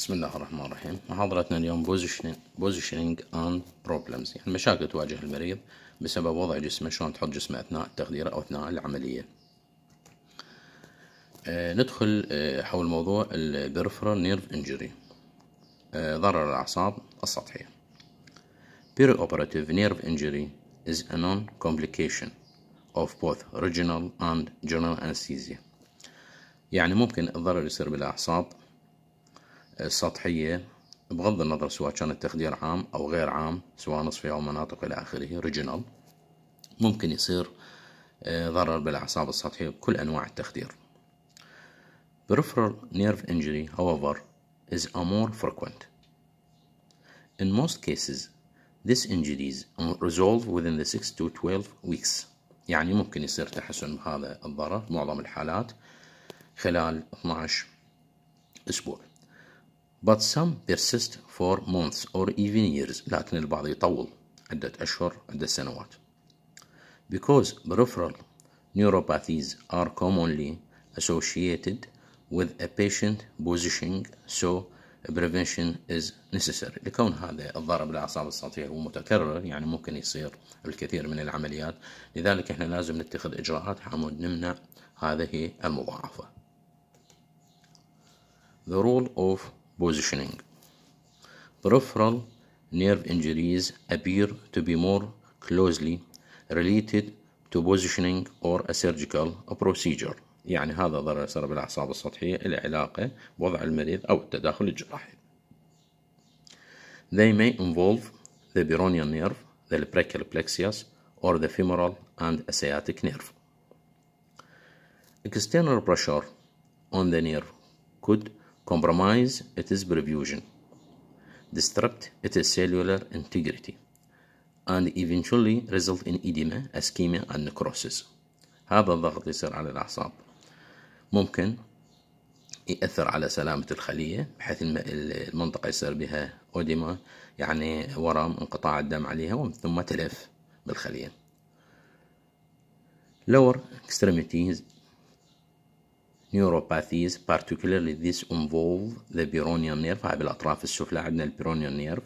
بسم الله الرحمن الرحيم محاضرتنا اليوم بوزيشنينج اند بروبلمز يعني مشاكل تواجه المريض بسبب وضع جسمه شلون تحط جسمه اثناء التخدير او اثناء العمليه آه ندخل آه حول موضوع البيرفرال نيرف انجري آه، ضرر الاعصاب السطحيه بيري اوبراتيف نيرف انجري از a known كومبليكيشن اوف بوث regional اند جنرال انستيزيا يعني ممكن الضرر يصير بالاعصاب السطحية بغض النظر سواء كان التخدير عام أو غير عام سواء نصفي أو مناطق إلى آخره ريجنال ممكن يصير آه، ضرر بالأعصاب السطحية بكل أنواع التخدير Peripheral nerve injury, however, is a more frequent. In most cases, this injuries resolve within the 6 to 12 weeks. يعني ممكن يصير تحسن بهذا الضرر معظم الحالات خلال 12 أسبوع. But some persist for months or even years لكن البعض يطول عدة أشهر عدة سنوات Because peripheral neuropathies are commonly associated with a patient positioning so prevention is necessary لكون هذا الضرب الأعصاب السطحية هو متكرر يعني ممكن يصير الكثير من العمليات لذلك احنا لازم نتخذ إجراءات حمود نمنع هذه المضاعفة The role of positioning. Peripheral nerve injuries appear to be more closely related to positioning or a surgical procedure. يعني هذا ضرر سبب الأعصاب السطحية إلى علاقة بوضع المريض أو التداخل الجراحي. They may involve the peroneal nerve, the brachial plexus, or the femoral and sciatic nerve. External pressure on the nerve could Compromise it is perfusion. Disrupt is cellular integrity. And eventually result in edema, ischemia, and necrosis. هذا الضغط يصير على الأعصاب ممكن يأثر على سلامة الخلية بحيث المنطقة يصير بها أوديما يعني ورم انقطاع الدم عليها ومن ثم تلف بالخلية lower extremities neuropathies particularly these involve the Peyronieal nerve هاي بالأطراف السفلى عندنا البيرونيال نيرف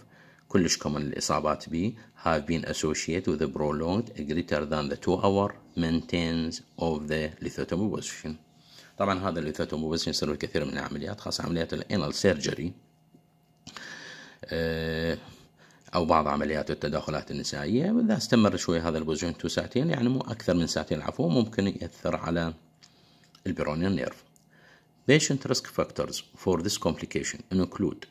كلش كومن الإصابات به have been associated with a prolonged greater than the two hour maintenance of the lithotomy position طبعا هذا الليثوتومي position يصير الكثير من العمليات خاصة عمليات الانال سيرجري آه، أو بعض عمليات التداخلات النسائية إذا استمر شوي هذا البوزيشن تو ساعتين يعني مو أكثر من ساعتين العفو ممكن يأثر على the nerve. Patient risk factors for this complication include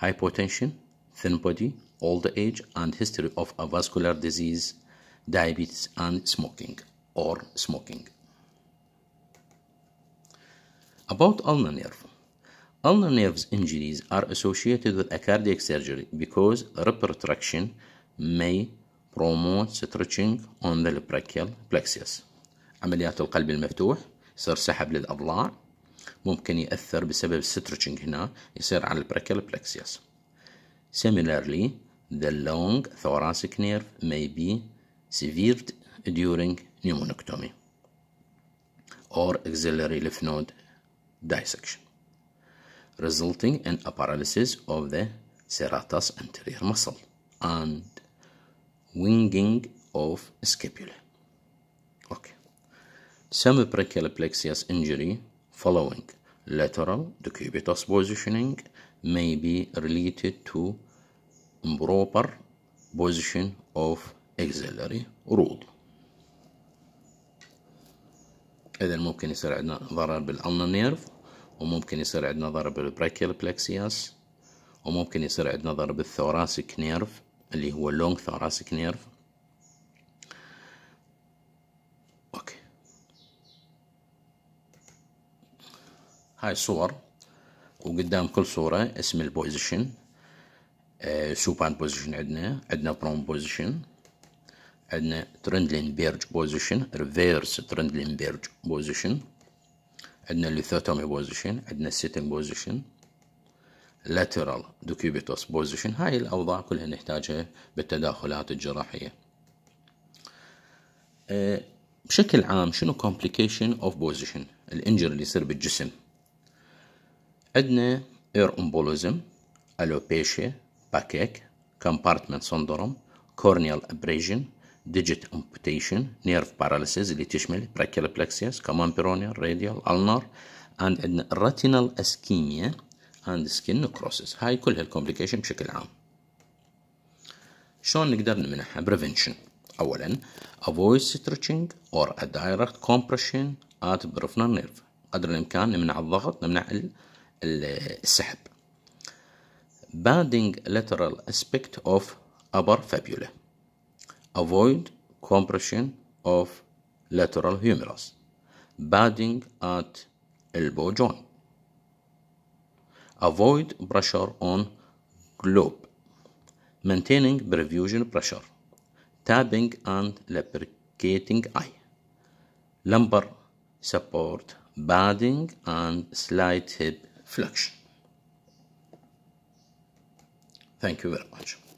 hypotension, thin body, old age, and history of a vascular disease, diabetes, and smoking or smoking. About ulnar nerve. Ulnar nerve injuries are associated with a cardiac surgery because rib retraction may promote stretching on the brachial plexus. عمليات القلب المفتوح يصير سحب للأضلاع ممكن يأثر بسبب stretching هنا يصير على البريكال بلكسيوس similarly the long thoracic nerve may be severed during pneumonectomy or axillary lymph node dissection resulting in a paralysis of the serratus anterior muscle and winging of scapula okay subbrachial plexus injury following lateral decubitus positioning may be related to improper position of axillary root إذا ممكن يصير عندنا ضرر بالألنا نيرف وممكن يصير عندنا ضرر بالبراكيال بلكسياس وممكن يصير عندنا ضرر بالثوراسيك نيرف اللي هو لونج ثوراسيك نيرف هاي صور وقدام كل صورة اسم البوزيشن سوبان آه، بوزيشن عندنا عندنا بروم بوزيشن عندنا بيرج بوزيشن ريفيرس بيرج بوزيشن عندنا الليثوتومي بوزيشن عندنا سيتنج بوزيشن لاترال دوكيبيتوس بوزيشن هاي الأوضاع كلها نحتاجها بالتداخلات الجراحية آه، بشكل عام شنو complication of position الانجر اللي يصير بالجسم عندنا اير امبوليزم الوبيشيا باكيك كومبارتمنت سندروم كورنيال ابريجن ديجيت امبوتيشن نيرف باراليسيز اللي تشمل براكيال بلاكسيس كمان بيرونيال راديال النار اند عندنا راتينال اسكيميا اند سكين نكروسيس هاي كلها الكومبليكيشن بشكل عام شلون نقدر نمنعها بريفنشن اولا avoid stretching or a direct compression at peripheral nerve قدر الامكان نمنع الضغط نمنع السحب Bending lateral aspect of upper fibula avoid compression of lateral humerus Bending at elbow joint avoid pressure on globe maintaining perfusion pressure tapping and lubricating eye lumbar support Bending and slight hip fluxion. Thank you very much.